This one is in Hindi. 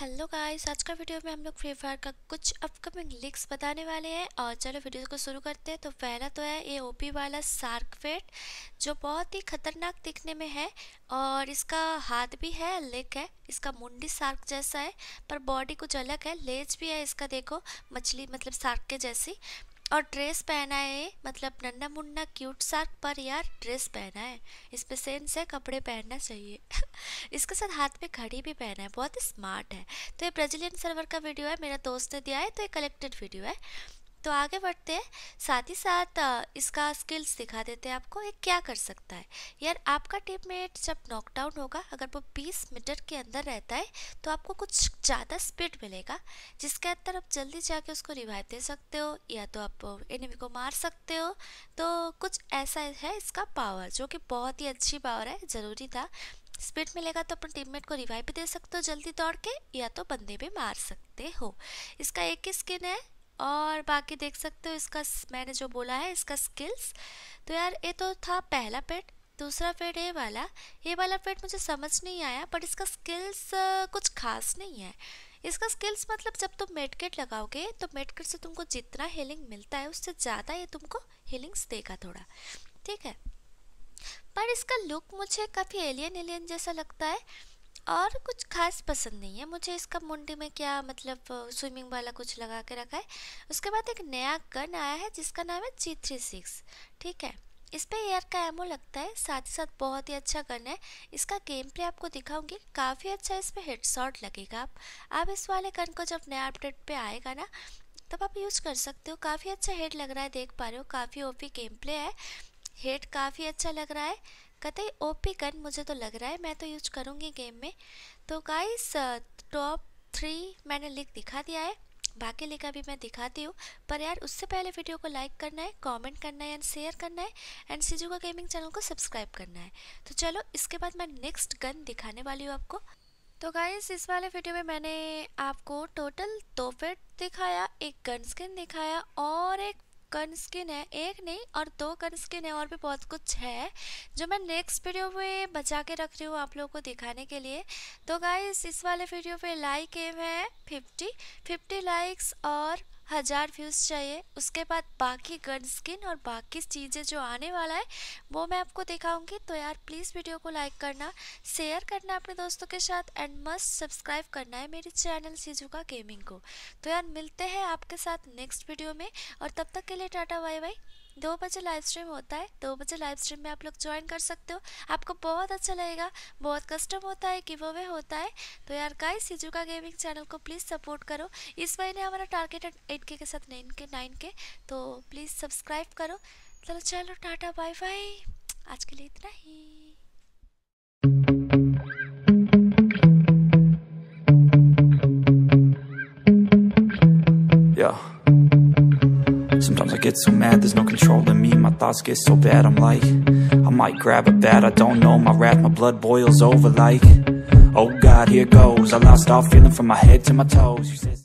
हेलो गाइस आज का वीडियो में हम लोग फ्री फायर का कुछ अपकमिंग लिक्स बताने वाले हैं और चलो वीडियो को शुरू करते हैं तो पहला तो है ये ओपी वाला सार्क फेट जो बहुत ही खतरनाक दिखने में है और इसका हाथ भी है लेग है इसका मुंडी सार्क जैसा है पर बॉडी कुछ अलग है लेज भी है इसका देखो मछली मतलब सार्क के जैसी और ड्रेस पहना है मतलब नन्ना मुन्ना क्यूट सार्क पर यार ड्रेस पहना है इस पर सेंस है कपड़े पहनना चाहिए इसके साथ हाथ में घड़ी भी पहना है बहुत ही स्मार्ट है तो ये ब्राजीलियन सर्वर का वीडियो है मेरा दोस्त ने दिया है तो ये कलेक्टेड वीडियो है तो आगे बढ़ते हैं साथ ही साथ इसका स्किल्स दिखा देते हैं आपको ये क्या कर सकता है यार आपका टीममेट जब नॉकडाउन होगा अगर वो 20 मीटर के अंदर रहता है तो आपको कुछ ज़्यादा स्पीड मिलेगा जिसके अंदर आप जल्दी जाके उसको रिवाइव दे सकते हो या तो आप एनिमी को मार सकते हो तो कुछ ऐसा है इसका पावर जो कि बहुत ही अच्छी पावर है ज़रूरी था स्पीड मिलेगा तो अपन टीममेट को रिवाइव भी दे सकते हो जल्दी दौड़ के या तो बंदे भी मार सकते हो इसका एक ही स्किन है और बाकी देख सकते हो इसका मैंने जो बोला है इसका स्किल्स तो यार ये तो था पहला पेट दूसरा पेट ये वाला ये वाला पेट मुझे समझ नहीं आया बट इसका स्किल्स कुछ खास नहीं है इसका स्किल्स मतलब जब तुम मेडकेट लगाओगे तो मेडकेट से तुमको जितना हीलिंग मिलता है उससे ज़्यादा ये तुमको हीलिंग्स देगा थोड़ा ठीक है पर इसका लुक मुझे काफ़ी एलियन एलियन जैसा लगता है और कुछ खास पसंद नहीं है मुझे इसका मुंडी में क्या मतलब स्विमिंग वाला कुछ लगा के रखा है उसके बाद एक नया गन आया है जिसका नाम है जी थ्री सिक्स ठीक है इस पर एयर का एमओ लगता है साथ ही साथ बहुत ही अच्छा गन है इसका गेम प्ले आपको दिखाऊंगी काफ़ी अच्छा इस पर हेडशॉट लगेगा आप आप इस वाले गन को जब नया अपडेट पे आएगा ना तब आप यूज़ कर सकते हो काफ़ी अच्छा हेड लग रहा है देख पा रहे हो काफ़ी ओपी गेम प्ले है हेड काफ़ी अच्छा लग रहा है कतई ओपी गन मुझे तो लग रहा है मैं तो यूज करूँगी गेम में तो गाइस टॉप थ्री मैंने लिख दिखा दिया है बाकी लिखा भी मैं दिखाती हूँ पर यार उससे पहले वीडियो को लाइक करना है कमेंट करना है एंड शेयर करना है एंड सीजू का गेमिंग चैनल को सब्सक्राइब करना है तो चलो इसके बाद मैं नेक्स्ट गन दिखाने वाली हूँ आपको तो गाइस इस वाले वीडियो में मैंने आपको टोटल दो वेट दिखाया एक गन स्किन दिखाया और एक कन स्किन है एक नहीं और दो कन स्किन है और भी बहुत कुछ है जो मैं नेक्स्ट वीडियो में बचा के रख रही हूँ आप लोगों को दिखाने के लिए तो गाइस इस वाले वीडियो पे लाइक एम है फिफ्टी फिफ्टी लाइक्स और हज़ार व्यूज़ चाहिए उसके बाद बाकी गन स्किन और बाकी चीज़ें जो आने वाला है वो मैं आपको दिखाऊंगी तो यार प्लीज़ वीडियो को लाइक करना शेयर करना अपने दोस्तों के साथ एंड मस्ट सब्सक्राइब करना है मेरे चैनल सीजुका गेमिंग को तो यार मिलते हैं आपके साथ नेक्स्ट वीडियो में और तब तक के लिए टाटा बाय बाई दो बजे लाइव स्ट्रीम होता है दो बजे लाइव स्ट्रीम में आप लोग ज्वाइन कर सकते हो आपको बहुत अच्छा लगेगा बहुत कस्टम होता है गिव अवे होता है तो यार गाइस सिजू का गेमिंग चैनल को प्लीज़ सपोर्ट करो इस महीने हमारा टारगेट एट के साथ नाइन के नाइन के तो प्लीज़ सब्सक्राइब करो चलो चलो टाटा बाय बाय आज के लिए इतना ही Sometimes I get so mad, there's no control in me My thoughts get so bad, I'm like I might grab a bat, I don't know My wrath, my blood boils over like Oh God, here goes I lost all feeling from my head to my toes